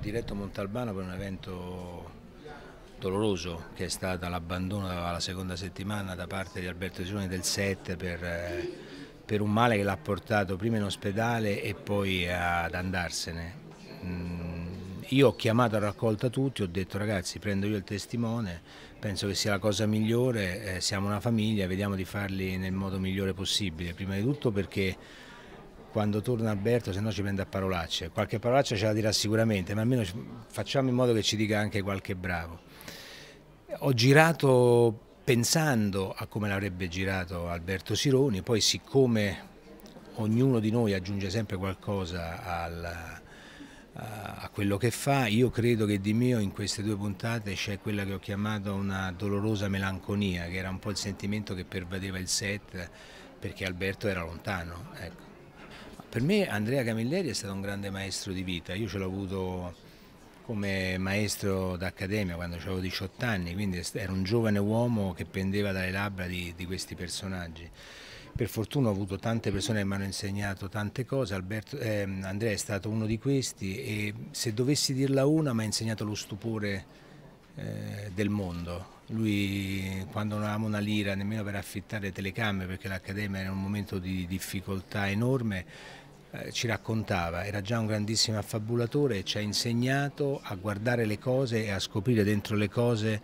diretto a Montalbano per un evento doloroso che è stato l'abbandono alla seconda settimana da parte di Alberto Gione del 7 per, eh, per, un male che l'ha portato prima in ospedale e poi ad andarsene. Mm, io ho chiamato a raccolta tutti, ho detto ragazzi prendo io il testimone, penso che sia la cosa migliore, eh, siamo una famiglia, vediamo di farli nel modo migliore possibile, prima di tutto perché quando torna Alberto, se no ci prende a parolacce. Qualche parolaccia ce la dirà sicuramente, ma almeno facciamo in modo che ci dica anche qualche bravo. Ho girato pensando a come l'avrebbe girato Alberto Sironi, poi siccome ognuno di noi aggiunge sempre qualcosa al, a quello che fa, io credo che di mio in queste due puntate c'è quella che ho chiamato una dolorosa melanconia, che era un po' il sentimento che pervadeva il set perché Alberto era lontano. Ecco. Per me Andrea Camilleri è stato un grande maestro di vita, io ce l'ho avuto come maestro d'accademia quando avevo 18 anni, quindi era un giovane uomo che pendeva dalle labbra di, di questi personaggi. Per fortuna ho avuto tante persone che mi hanno insegnato tante cose, Alberto, eh, Andrea è stato uno di questi e se dovessi dirla una mi ha insegnato lo stupore eh, del mondo. Lui quando non avevamo una lira nemmeno per affittare telecamere perché l'accademia era in un momento di difficoltà enorme, eh, ci raccontava, era già un grandissimo affabulatore e ci ha insegnato a guardare le cose e a scoprire dentro le cose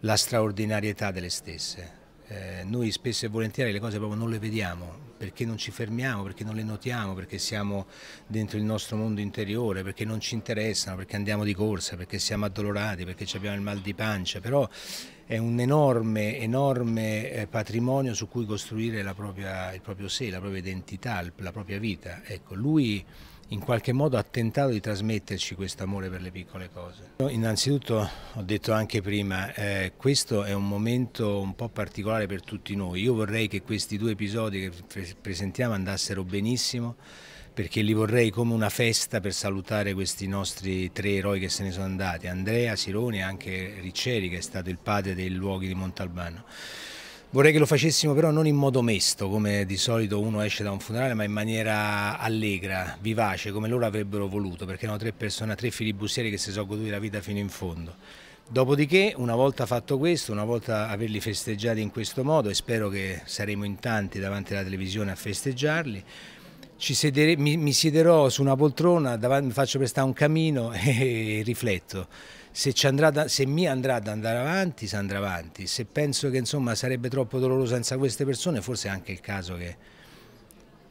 la straordinarietà delle stesse. Eh, noi spesso e volentieri le cose proprio non le vediamo perché non ci fermiamo, perché non le notiamo, perché siamo dentro il nostro mondo interiore, perché non ci interessano, perché andiamo di corsa, perché siamo addolorati, perché abbiamo il mal di pancia, però è un enorme, enorme eh, patrimonio su cui costruire propria, il proprio sé, la propria identità, la propria vita. Ecco, lui in qualche modo ha tentato di trasmetterci questo amore per le piccole cose. Innanzitutto, ho detto anche prima, eh, questo è un momento un po' particolare per tutti noi. Io vorrei che questi due episodi che pre presentiamo andassero benissimo perché li vorrei come una festa per salutare questi nostri tre eroi che se ne sono andati, Andrea, Sironi e anche Riccieri che è stato il padre dei luoghi di Montalbano. Vorrei che lo facessimo però non in modo mesto, come di solito uno esce da un funerale, ma in maniera allegra, vivace, come loro avrebbero voluto, perché erano tre persone, tre filibustieri che si sono goduti la vita fino in fondo. Dopodiché, una volta fatto questo, una volta averli festeggiati in questo modo, e spero che saremo in tanti davanti alla televisione a festeggiarli, sedere, mi, mi, siederò su una poltrona, davanti, mi faccio prestare un camino e, e rifletto. Se, da, se, mi andrà ad andare avanti, si andrà avanti. Se penso che insomma, sarebbe troppo doloroso senza queste persone, forse è anche il caso che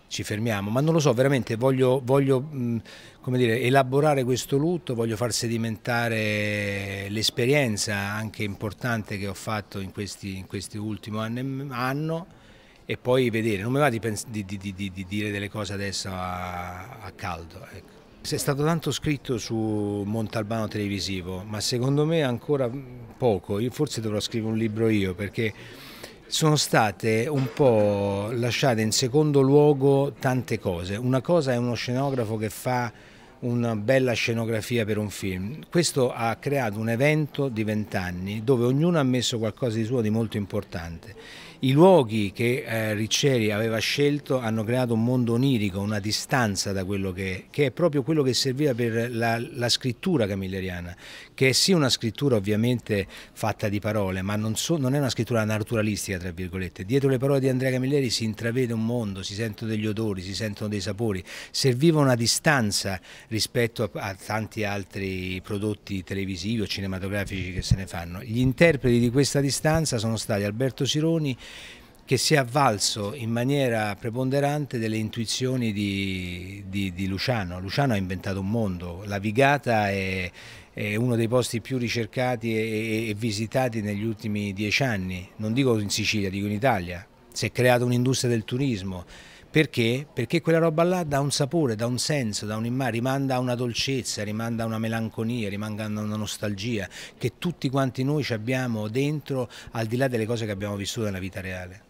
ci fermiamo. Ma non lo so, veramente voglio, voglio mh, dire, elaborare questo lutto, voglio far sedimentare l'esperienza anche importante che ho fatto in questi, in questi ultimi anni. anno e poi vedere, non mi va di, di, di, di dire delle cose adesso a, a caldo. Ecco. è stato tanto scritto su Montalbano televisivo, ma secondo me ancora mm, poco, io forse dovrò scrivere un libro io perché sono state un po' lasciate in secondo luogo tante cose. Una cosa è uno scenografo che fa una bella scenografia per un film. Questo ha creato un evento di vent'anni dove ognuno ha messo qualcosa di suo di molto importante. I luoghi che eh, Riccieri aveva scelto hanno creato un mondo onirico, una distanza da quello che è, che è proprio quello che serviva per la, la scrittura camilleriana, che è sì una scrittura ovviamente fatta di parole, ma non, so, non, è una scrittura naturalistica, tra virgolette. Dietro le parole di Andrea Camilleri si intravede un mondo, si sentono degli odori, si sentono dei sapori, serviva una distanza rispetto a, a tanti altri prodotti televisivi o cinematografici che se ne fanno. Gli interpreti di questa distanza sono stati Alberto Sironi, che si è avvalso in maniera preponderante delle intuizioni di, di, di Luciano. Luciano ha inventato un mondo, la Vigata è, è uno dei posti più ricercati e, e, visitati negli ultimi dieci anni, non dico in Sicilia, dico in Italia. Si è creata un'industria del turismo, perché? Perché quella roba là dà un sapore, dà un senso, dà un rimanda a una dolcezza, rimanda a una melanconia, rimanda a una nostalgia che tutti quanti noi abbiamo dentro al di là delle cose che abbiamo vissuto nella vita reale.